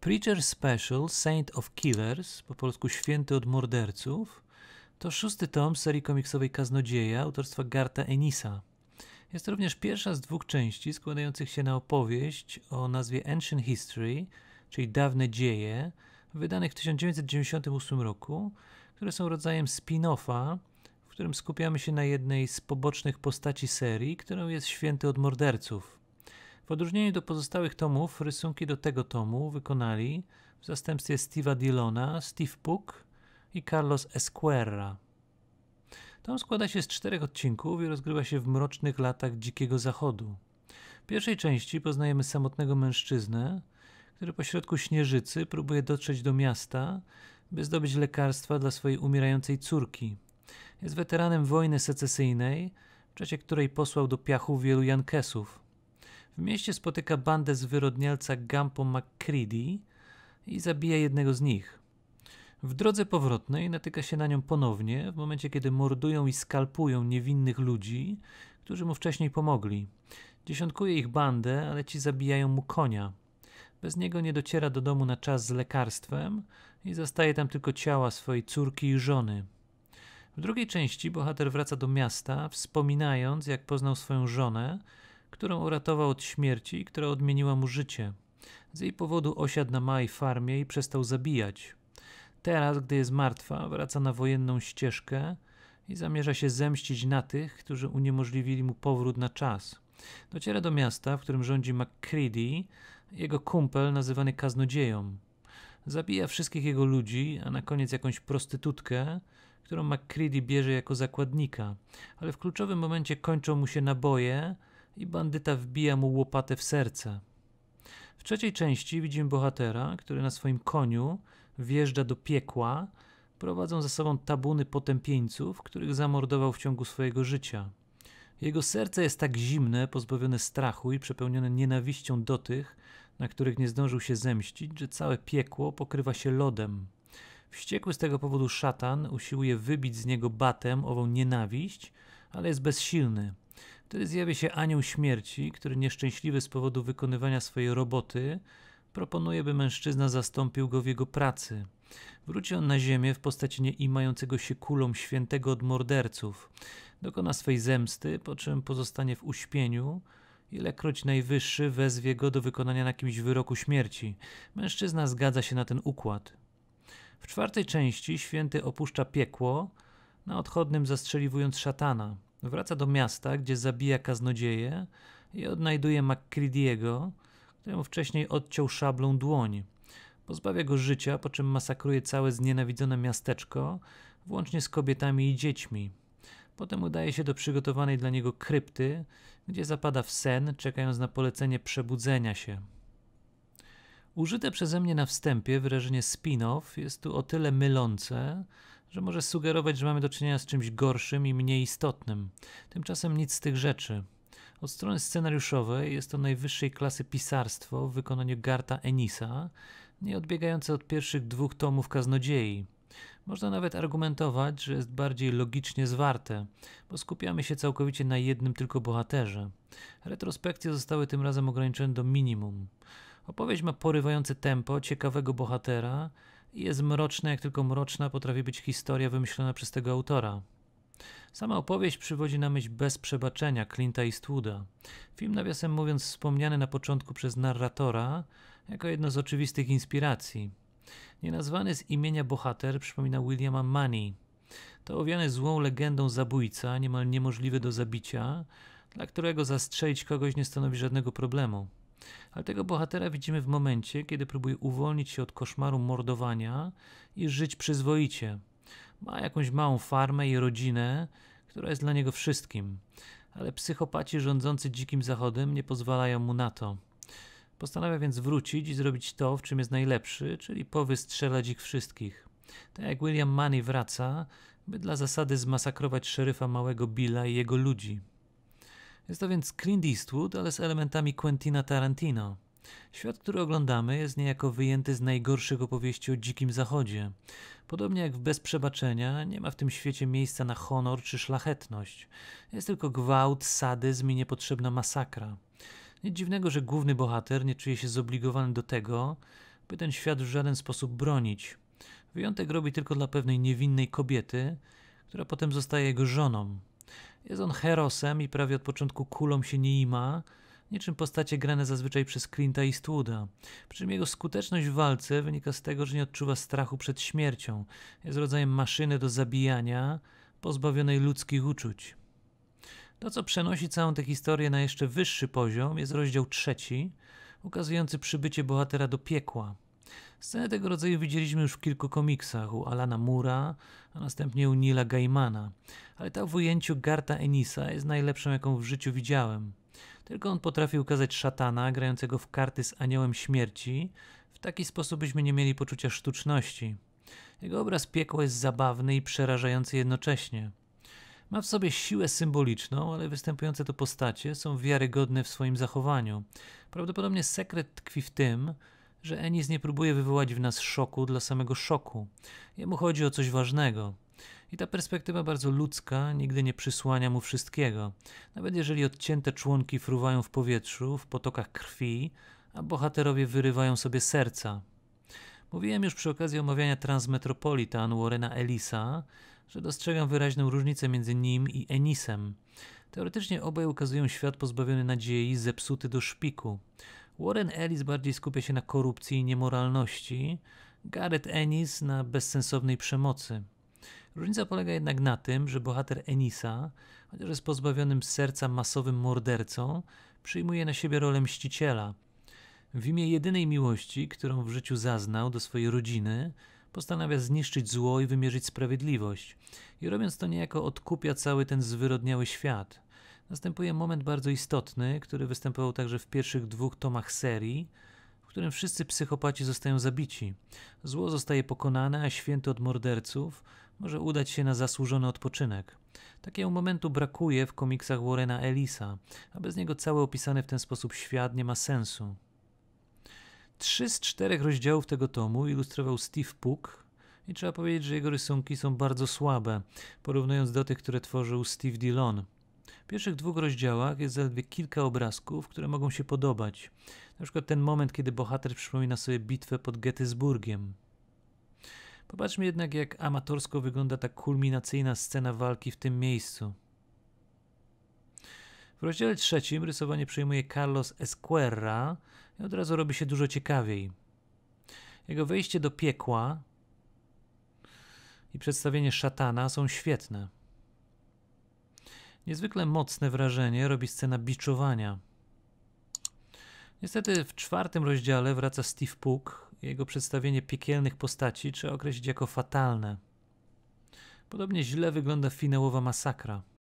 Preacher Special Saint of Killers, po polsku Święty od Morderców, to szósty tom serii komiksowej Kaznodzieja autorstwa Garta Enisa. Jest to również pierwsza z dwóch części składających się na opowieść o nazwie Ancient History, czyli Dawne Dzieje, wydanych w 1998 roku, które są rodzajem spin-offa, w którym skupiamy się na jednej z pobocznych postaci serii, którą jest Święty od Morderców. W odróżnieniu do pozostałych tomów, rysunki do tego tomu wykonali w zastępstwie Steve'a Dillona, Steve Puck i Carlos Esquerra. Tom składa się z czterech odcinków i rozgrywa się w mrocznych latach Dzikiego Zachodu. W pierwszej części poznajemy samotnego mężczyznę, który pośrodku śnieżycy próbuje dotrzeć do miasta, by zdobyć lekarstwa dla swojej umierającej córki. Jest weteranem wojny secesyjnej, w czasie której posłał do piachu wielu Jankesów. W mieście spotyka bandę zwyrodnialca Gampo McCready i zabija jednego z nich. W drodze powrotnej natyka się na nią ponownie w momencie, kiedy mordują i skalpują niewinnych ludzi, którzy mu wcześniej pomogli. Dziesiątkuje ich bandę, ale ci zabijają mu konia. Bez niego nie dociera do domu na czas z lekarstwem i zostaje tam tylko ciała swojej córki i żony. W drugiej części bohater wraca do miasta, wspominając, jak poznał swoją żonę którą uratował od śmierci i która odmieniła mu życie. Z jej powodu osiadł na małej farmie i przestał zabijać. Teraz, gdy jest martwa, wraca na wojenną ścieżkę i zamierza się zemścić na tych, którzy uniemożliwili mu powrót na czas. Dociera do miasta, w którym rządzi McCready, jego kumpel nazywany kaznodzieją. Zabija wszystkich jego ludzi, a na koniec jakąś prostytutkę, którą McCready bierze jako zakładnika, ale w kluczowym momencie kończą mu się naboje, i bandyta wbija mu łopatę w serce. W trzeciej części widzimy bohatera, który na swoim koniu wjeżdża do piekła, prowadzą za sobą tabuny potępieńców, których zamordował w ciągu swojego życia. Jego serce jest tak zimne, pozbawione strachu i przepełnione nienawiścią do tych, na których nie zdążył się zemścić, że całe piekło pokrywa się lodem. Wściekły z tego powodu szatan usiłuje wybić z niego batem ową nienawiść, ale jest bezsilny. Wtedy zjawia się anioł śmierci, który nieszczęśliwy z powodu wykonywania swojej roboty proponuje, by mężczyzna zastąpił go w jego pracy. Wróci on na ziemię w postaci nieimającego się kulą świętego od morderców. Dokona swej zemsty, po czym pozostanie w uśpieniu, ilekroć najwyższy wezwie go do wykonania na kimś wyroku śmierci. Mężczyzna zgadza się na ten układ. W czwartej części święty opuszcza piekło, na odchodnym zastrzeliwując szatana. Wraca do miasta, gdzie zabija Kaznodzieję i odnajduje McCready'ego, któremu wcześniej odciął szablą dłoń. Pozbawia go życia, po czym masakruje całe znienawidzone miasteczko, włącznie z kobietami i dziećmi. Potem udaje się do przygotowanej dla niego krypty, gdzie zapada w sen, czekając na polecenie przebudzenia się. Użyte przeze mnie na wstępie wyrażenie spin-off jest tu o tyle mylące, że może sugerować, że mamy do czynienia z czymś gorszym i mniej istotnym. Tymczasem nic z tych rzeczy. Od strony scenariuszowej jest to najwyższej klasy pisarstwo w wykonaniu Garta Enisa, nie odbiegające od pierwszych dwóch tomów Kaznodziei. Można nawet argumentować, że jest bardziej logicznie zwarte, bo skupiamy się całkowicie na jednym tylko bohaterze. Retrospekcje zostały tym razem ograniczone do minimum. Opowieść ma porywające tempo, ciekawego bohatera, jest mroczna, jak tylko mroczna potrafi być historia wymyślona przez tego autora. Sama opowieść przywodzi na myśl Bez przebaczenia Clint'a Eastwooda. Film nawiasem mówiąc wspomniany na początku przez narratora jako jedno z oczywistych inspiracji. Nienazwany z imienia bohater przypomina Williama Money. To owiany złą legendą zabójca, niemal niemożliwy do zabicia, dla którego zastrzelić kogoś nie stanowi żadnego problemu. Ale tego bohatera widzimy w momencie, kiedy próbuje uwolnić się od koszmaru mordowania i żyć przyzwoicie. Ma jakąś małą farmę i rodzinę, która jest dla niego wszystkim. Ale psychopaci rządzący dzikim zachodem nie pozwalają mu na to. Postanawia więc wrócić i zrobić to, w czym jest najlepszy, czyli powystrzelać ich wszystkich. Tak jak William Money wraca, by dla zasady zmasakrować szeryfa małego Billa i jego ludzi. Jest to więc Clint Eastwood, ale z elementami Quentina Tarantino. Świat, który oglądamy, jest niejako wyjęty z najgorszych opowieści o Dzikim Zachodzie. Podobnie jak w Bez Przebaczenia, nie ma w tym świecie miejsca na honor czy szlachetność. Jest tylko gwałt, sadyzm i niepotrzebna masakra. Nic dziwnego, że główny bohater nie czuje się zobligowany do tego, by ten świat w żaden sposób bronić. Wyjątek robi tylko dla pewnej niewinnej kobiety, która potem zostaje jego żoną. Jest on herosem i prawie od początku kulą się nie ima, niczym postacie grane zazwyczaj przez Clint'a i Studa. Przy czym jego skuteczność w walce wynika z tego, że nie odczuwa strachu przed śmiercią. Jest rodzajem maszyny do zabijania, pozbawionej ludzkich uczuć. To, co przenosi całą tę historię na jeszcze wyższy poziom, jest rozdział trzeci, ukazujący przybycie bohatera do piekła. Sceny tego rodzaju widzieliśmy już w kilku komiksach u Alana Mura, a następnie u Nila Gaimana, ale ta w ujęciu Garta Enisa jest najlepszą jaką w życiu widziałem. Tylko on potrafi ukazać szatana grającego w karty z aniołem śmierci w taki sposób, byśmy nie mieli poczucia sztuczności. Jego obraz piekła jest zabawny i przerażający jednocześnie. Ma w sobie siłę symboliczną, ale występujące tu postacie są wiarygodne w swoim zachowaniu. Prawdopodobnie sekret tkwi w tym, że Enis nie próbuje wywołać w nas szoku dla samego szoku. Jemu chodzi o coś ważnego. I ta perspektywa bardzo ludzka nigdy nie przysłania mu wszystkiego. Nawet jeżeli odcięte członki fruwają w powietrzu, w potokach krwi, a bohaterowie wyrywają sobie serca. Mówiłem już przy okazji omawiania Transmetropolitan Warrena Ellisa, że dostrzegam wyraźną różnicę między nim i Enisem. Teoretycznie obaj ukazują świat pozbawiony nadziei, zepsuty do szpiku. Warren Ellis bardziej skupia się na korupcji i niemoralności, Gareth Ennis na bezsensownej przemocy. Różnica polega jednak na tym, że bohater Enisa, chociaż jest pozbawionym serca masowym mordercą, przyjmuje na siebie rolę mściciela. W imię jedynej miłości, którą w życiu zaznał do swojej rodziny, postanawia zniszczyć zło i wymierzyć sprawiedliwość. I robiąc to niejako odkupia cały ten zwyrodniały świat następuje moment bardzo istotny, który występował także w pierwszych dwóch tomach serii, w którym wszyscy psychopaci zostają zabici. Zło zostaje pokonane, a święty od morderców może udać się na zasłużony odpoczynek. Takiego momentu brakuje w komiksach Warrena Ellisa, a bez niego cały opisany w ten sposób świat nie ma sensu. Trzy z czterech rozdziałów tego tomu ilustrował Steve Puck i trzeba powiedzieć, że jego rysunki są bardzo słabe, porównując do tych, które tworzył Steve Dillon pierwszych dwóch rozdziałach jest zaledwie kilka obrazków, które mogą się podobać. Na przykład ten moment, kiedy bohater przypomina sobie bitwę pod Gettysburgiem. Popatrzmy jednak, jak amatorsko wygląda ta kulminacyjna scena walki w tym miejscu. W rozdziale trzecim rysowanie przejmuje Carlos Esquerra i od razu robi się dużo ciekawiej. Jego wejście do piekła i przedstawienie szatana są świetne. Niezwykle mocne wrażenie robi scena biczowania. Niestety w czwartym rozdziale wraca Steve Puck. Jego przedstawienie piekielnych postaci trzeba określić jako fatalne. Podobnie źle wygląda finałowa masakra.